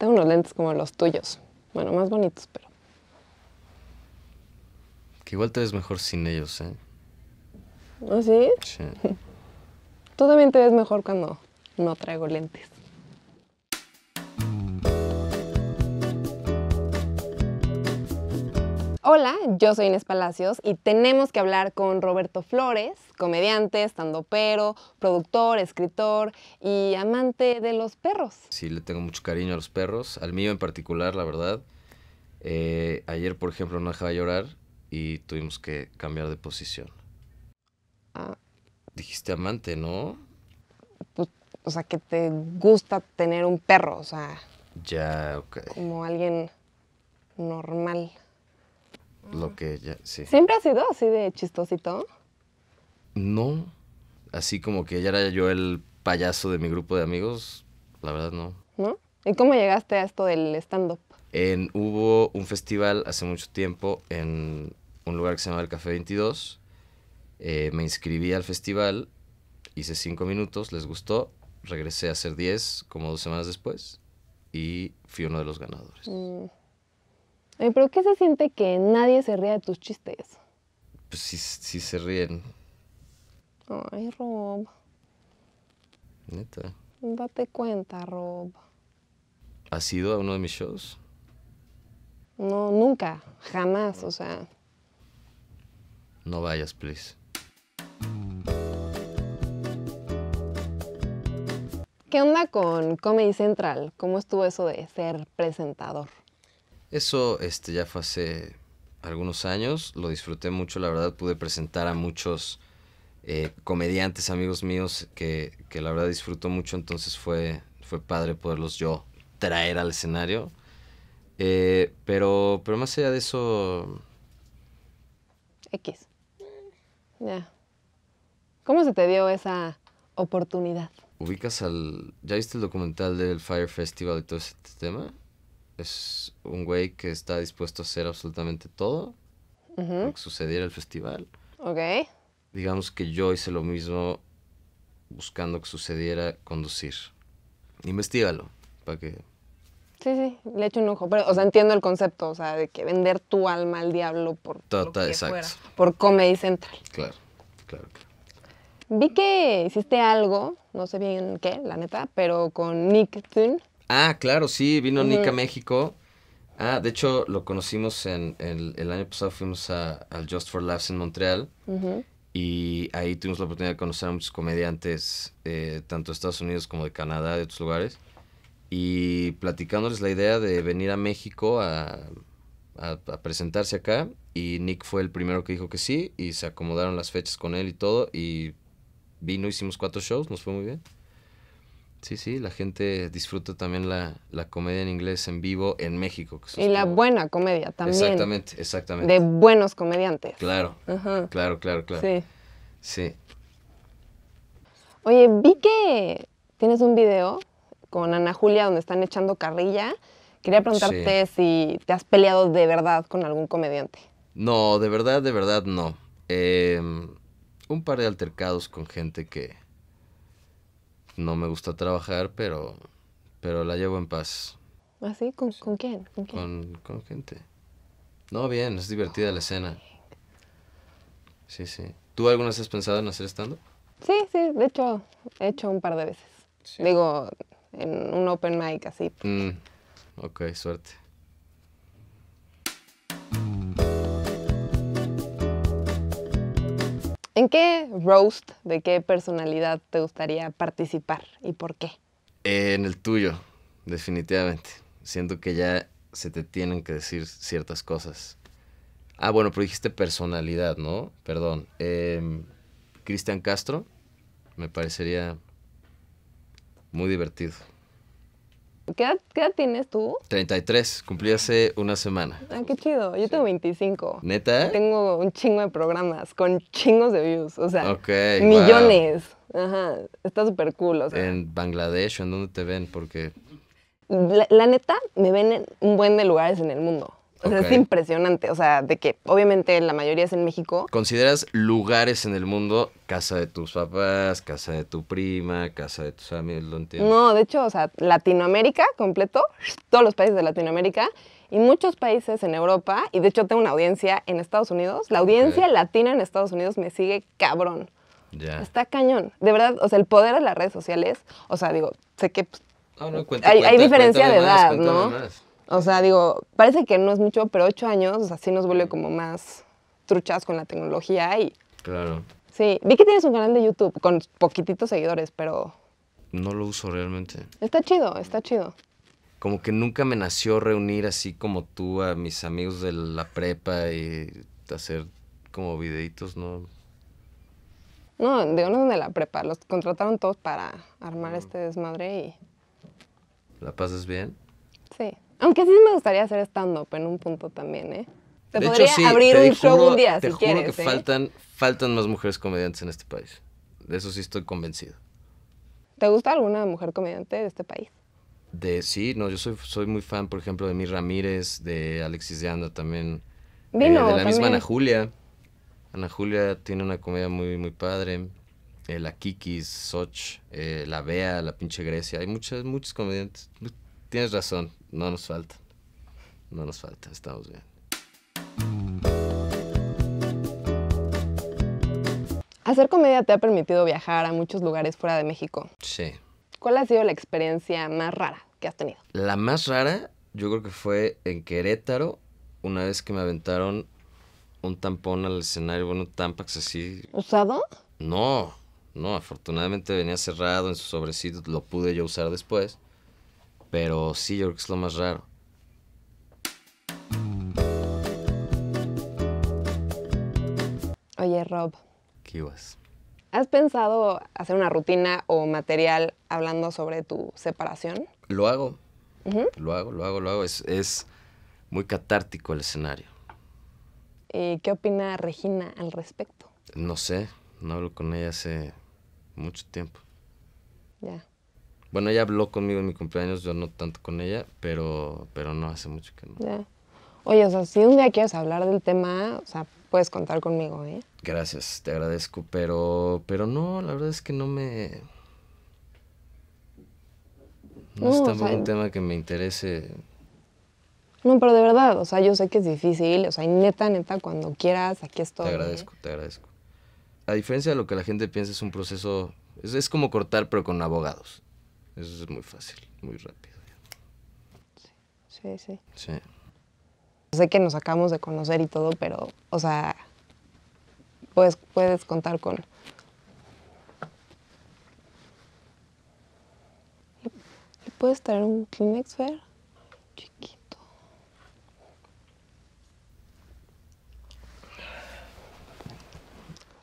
Tengo unos lentes como los tuyos. Bueno, más bonitos, pero. Que igual te ves mejor sin ellos, ¿eh? ¿Ah, sí? Sí. Tú te ves mejor cuando no traigo lentes. Hola, yo soy Inés Palacios y tenemos que hablar con Roberto Flores, comediante, estando pero, productor, escritor y amante de los perros. Sí, le tengo mucho cariño a los perros, al mío en particular, la verdad. Eh, ayer, por ejemplo, no dejaba llorar y tuvimos que cambiar de posición. Ah. Dijiste amante, ¿no? Pues, o sea, que te gusta tener un perro, o sea. Ya, ok. Como alguien normal. Lo ah. que ya, sí. ¿Siempre ha sido así de chistosito? No. Así como que ya era yo el payaso de mi grupo de amigos, la verdad no. ¿No? ¿Y cómo llegaste a esto del stand-up? Hubo un festival hace mucho tiempo en un lugar que se llama el Café 22. Eh, me inscribí al festival, hice cinco minutos, les gustó, regresé a hacer diez como dos semanas después y fui uno de los ganadores. Mm. ¿Pero qué se siente que nadie se ría de tus chistes? Pues sí se ríen. Ay, Rob. Neta. Date cuenta, Rob. ¿Has ido a uno de mis shows? No, nunca, jamás, o sea. No vayas, please. ¿Qué onda con Comedy Central? ¿Cómo estuvo eso de ser presentador? Eso este, ya fue hace algunos años, lo disfruté mucho, la verdad pude presentar a muchos eh, comediantes, amigos míos, que, la verdad disfruto mucho, entonces fue, fue padre poderlos yo traer al escenario. Eh, pero, pero más allá de eso... X. Ya. ¿Cómo se te dio esa oportunidad? ubicas al. ¿Ya viste el documental del Fire Festival y todo ese tema? Es un güey que está dispuesto a hacer absolutamente todo que sucediera el festival. Ok digamos que yo hice lo mismo buscando que sucediera conducir. Investígalo, para que... Sí, sí, le echo un ojo. Pero, o sea, entiendo el concepto, o sea, de que vender tu alma al diablo por Por Comedy Central. Claro, claro, claro. Vi que hiciste algo, no sé bien qué, la neta, pero con Nick Thun. Ah, claro, sí, vino Nick a México. Ah, de hecho, lo conocimos en, el, el, año pasado, fuimos al Just for Laughs en Montreal. Uh y ahí tuvimos la oportunidad de conocer a muchos comediantes, eh, tanto de Estados Unidos como de Canadá, de otros lugares. Y platicándoles la idea de venir a México a, a, presentarse acá. Y Nick fue el primero que dijo que sí. Y se acomodaron las fechas con él y todo. Y vino, hicimos cuatro shows, nos fue muy bien. Sí, sí, la gente disfruta también la, comedia en inglés en vivo en México. y la buena comedia también. Exactamente, exactamente. De buenos comediantes. Claro, Ajá. claro, claro, claro. Sí. Sí. Oye, vi que tienes un video con Ana Julia donde están echando carrilla. Quería preguntarte si te has peleado de verdad con algún comediante. No, de verdad, de verdad no. Em, un par de altercados con gente que, no me gusta trabajar, pero, pero la llevo en paz. ¿Ah, sí? ¿Con, quién? ¿Con, quién? Con, gente. No, bien, es divertida la escena. Sí, sí. ¿Tú alguna vez has pensado en hacer stand-up? Sí, sí, de hecho, he hecho un par de veces. Digo, en un open mic así. Mm, ok, suerte. ¿En qué roast de qué personalidad te gustaría participar y por qué? Eh, en el tuyo, definitivamente. Siento que ya se te tienen que decir ciertas cosas. Ah, bueno, pero dijiste personalidad, ¿no? Perdón. Em, Cristian Castro me parecería muy divertido. ¿Qué edad, tienes tú? 33, cumplí hace una semana. Ah, qué chido. Yo tengo 25. ¿Neta? tengo un chingo de programas con chingos de views, o sea, millones. Ajá, está súper cool. ¿En Bangladesh o en dónde te ven? Porque... la, neta, me ven en un buen de lugares en el mundo. O sea, es impresionante. O sea, de que obviamente la mayoría es en México. ¿Consideras lugares en el mundo casa de tus papás, casa de tu prima, casa de tus amigos? ¿Lo No, de hecho, o sea, Latinoamérica completo, todos los países de Latinoamérica y muchos países en Europa. Y de hecho, tengo una audiencia en Estados Unidos. La audiencia latina en Estados Unidos me sigue cabrón. Ya. Está cañón. De verdad, o sea, el poder de las redes sociales. O sea, digo, sé que. Ah, pues, hay, diferencia de edad, ¿no? O sea, digo, parece que no es mucho, pero ocho años, así nos vuelve como más truchas con la tecnología y... Claro. Sí, vi que tienes un canal de YouTube con poquititos seguidores, pero... No lo uso realmente. Está chido, está chido. Como que nunca me nació reunir así como tú a mis amigos de la prepa y hacer como videitos, ¿no? No, de uno de la prepa, los contrataron todos para armar este desmadre y... ¿La pasas bien? Sí. Aunque sí me gustaría hacer stand-up en un punto también, ¿eh? Te podría abrir un show un día si quieres. Que ¿eh? faltan, faltan más mujeres comediantes en este país. De eso sí estoy convencido. ¿Te gusta alguna mujer comediante de este país? De sí, no, yo soy, soy muy fan, por ejemplo, de Mir Ramírez, de Alexis de Anda también. Eh, de la misma Ana Julia. Ana Julia tiene una comedia muy, muy padre. Eh, la Kikis, Soch, la Bea, la pinche Grecia. Hay muchas, muchos comediantes. Tienes razón, no nos falta. No nos falta, estamos bien. Hacer comedia te ha permitido viajar a muchos lugares fuera de México. Sí. ¿Cuál ha sido la experiencia más rara que has tenido? La más rara, yo creo que fue en Querétaro, una vez que me aventaron un tampón al escenario, bueno, tampax así. ¿Usado? No, no, afortunadamente venía cerrado en su sobrecito, lo pude yo usar después. Pero sí, yo creo que es lo más raro. Oye, Rob. ¿Qué ibas? ¿Has pensado hacer una rutina o material hablando sobre tu separación? Lo hago. Lo hago, lo hago, lo hago. Es, es muy catártico el escenario. ¿Y qué opina Regina al respecto? No sé, no hablo con ella hace mucho tiempo. Ya. Bueno, ella habló conmigo en mi cumpleaños, yo no tanto con ella, pero, pero no, hace mucho que no. Oye, o sea, si un día quieres hablar del tema, o sea, puedes contar conmigo, ¿eh? Gracias, te agradezco, pero, pero no, la verdad es que no me... No, no es tampoco un tema que me interese. No, pero de verdad, o sea, yo sé que es difícil, o sea, neta, neta, cuando quieras, aquí estoy. Te ¿eh? agradezco, te agradezco. A diferencia de lo que la gente piensa, es un proceso, es, es como cortar, pero con abogados. Eso es muy fácil, muy rápido. Sí, sí. Sí. Sé que nos acabamos de conocer y todo, pero, o sea, puedes, puedes contar con... ¿Le ¿Puedes traer un Kleenex, Fer? Chiquito.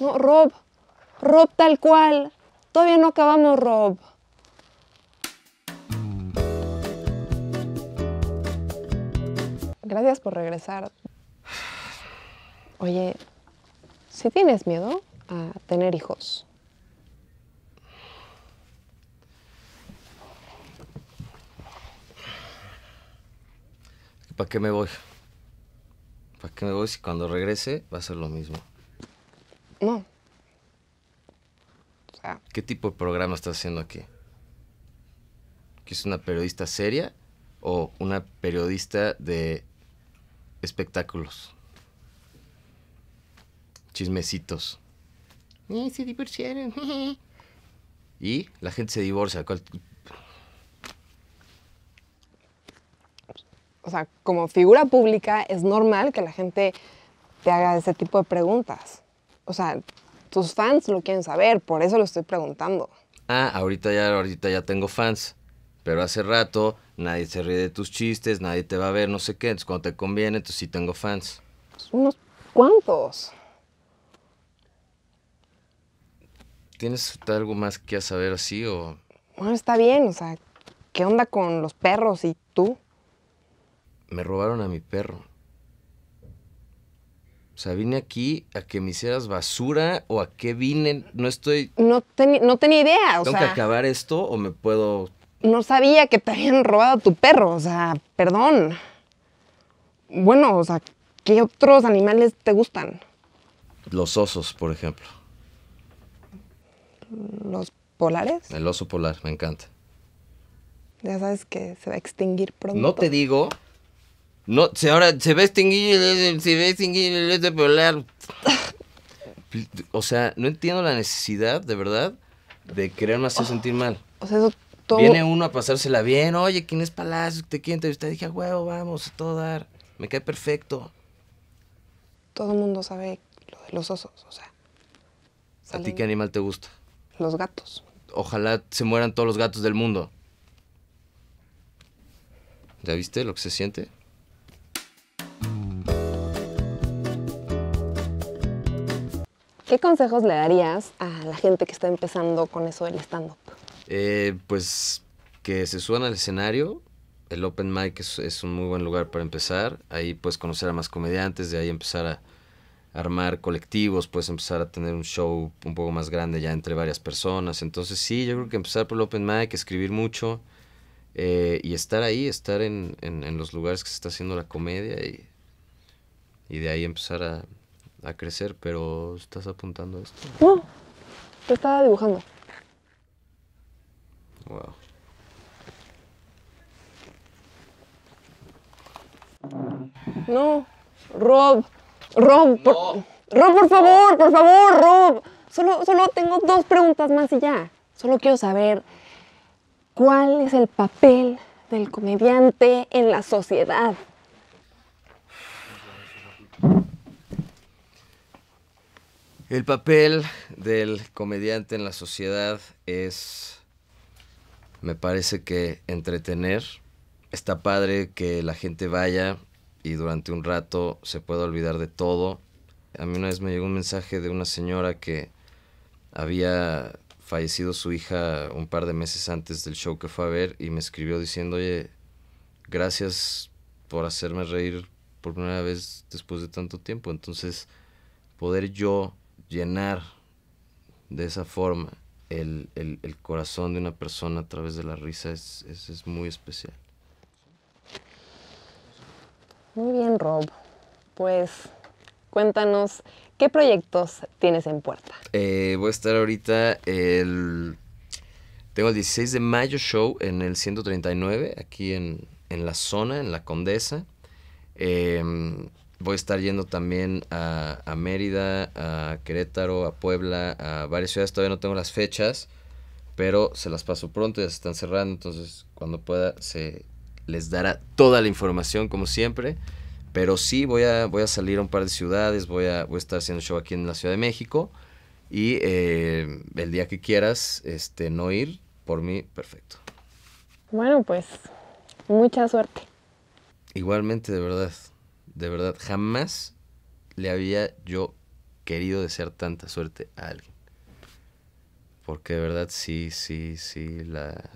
No, Rob. Rob tal cual. Todavía no acabamos, Rob. Gracias por regresar. Oye, si ¿sí tienes miedo a tener hijos. ¿Para qué me voy? ¿Para qué me voy si cuando regrese va a ser lo mismo? No. ¿Qué tipo de programa estás haciendo aquí? ¿Que es una periodista seria o una periodista de espectáculos. Chismecitos. y eh, se divorciaron. y la gente se divorcia. O sea, como figura pública es normal que la gente te haga ese tipo de preguntas. O sea, tus fans lo quieren saber, por eso lo estoy preguntando. Ah, ahorita ya, ahorita ya tengo fans. Pero hace rato nadie se ríe de tus chistes, nadie te va a ver, no sé qué. Entonces cuando te conviene, entonces sí tengo fans. Unos cuantos. ¿Tienes algo más que saber así o...? Bueno, está bien, o sea, ¿qué onda con los perros y tú? Me robaron a mi perro. O sea, vine aquí a que me hicieras basura o a qué vine, no estoy... No, no tenía idea, o sea... ¿Tengo que acabar esto o me puedo no sabía que te habían robado tu perro, o sea, perdón. Bueno, o sea, ¿qué otros animales te gustan? Los osos, por ejemplo. ¿Los polares? El oso polar, me encanta. Ya sabes que se va a extinguir pronto. No te digo. No, se, ahora se va a extinguir el, oso polar. O sea, no entiendo la necesidad, de verdad, de querernos hacer oh. sentir mal. O sea, eso Viene uno a pasársela bien. Oye, ¿quién es Palacio? ¿Te quién te Dije, huevo, vamos, a todo dar. Me cae perfecto. Todo el mundo sabe lo de los osos, o sea. ¿A ti qué animal te gusta? Los gatos. Ojalá se mueran todos los gatos del mundo. ¿Ya viste lo que se siente? ¿Qué consejos le darías a la gente que está empezando con eso del stand-up? Eh, pues que se suban al escenario. El open mic es, un muy buen lugar para empezar. Ahí puedes conocer a más comediantes, de ahí empezar a armar colectivos, puedes empezar a tener un show un poco más grande ya entre varias personas. Entonces sí, yo creo que empezar por el open mic, escribir mucho eh, y estar ahí, estar en, en, los lugares que se está haciendo la comedia y, de ahí empezar a, a crecer. Pero estás apuntando a esto. No, te estaba dibujando. No, Rob, Rob, Rob, por favor, por favor, Rob. Solo, solo tengo dos preguntas más y ya. Solo quiero saber cuál es el papel del comediante en la sociedad. El papel del comediante en la sociedad es me parece que entretener está padre que la gente vaya y durante un rato se pueda olvidar de todo. A mí una vez me llegó un mensaje de una señora que había fallecido su hija un par de meses antes del show que fue a ver y me escribió diciendo, oye, gracias por hacerme reír por primera vez después de tanto tiempo. Entonces, poder yo llenar de esa forma el, corazón de una persona a través de la risa es, es, muy especial. Muy bien, Rob. Pues cuéntanos, ¿qué proyectos tienes en puerta? Eh, voy a estar ahorita el... Tengo el 16 de mayo show en el 139, aquí en, en la zona, en la Condesa. Em, voy a estar yendo también a, Mérida, a Querétaro, a Puebla, a varias ciudades. Todavía no tengo las fechas, pero se las paso pronto, ya se están cerrando. Entonces, cuando pueda, se les dará toda la información, como siempre. Pero sí, voy a, voy a salir a un par de ciudades, voy a, voy a estar haciendo show aquí en la Ciudad de México. Y eh, el día que quieras este, no ir, por mí, perfecto. Bueno, pues mucha suerte. Igualmente, de verdad de verdad, jamás le había yo querido desear tanta suerte a alguien. Porque de verdad sí, sí, sí, la,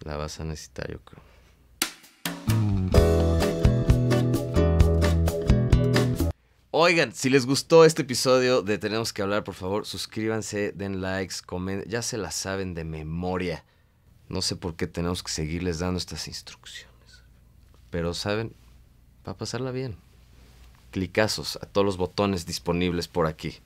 la vas a necesitar, yo creo. Oigan, si les gustó este episodio de Tenemos que hablar, por favor, suscríbanse, den likes, comenten, ya se la saben de memoria. No sé por qué tenemos que seguirles dando estas instrucciones. Pero saben, para pasarla bien. Clicazos a todos los botones disponibles por aquí.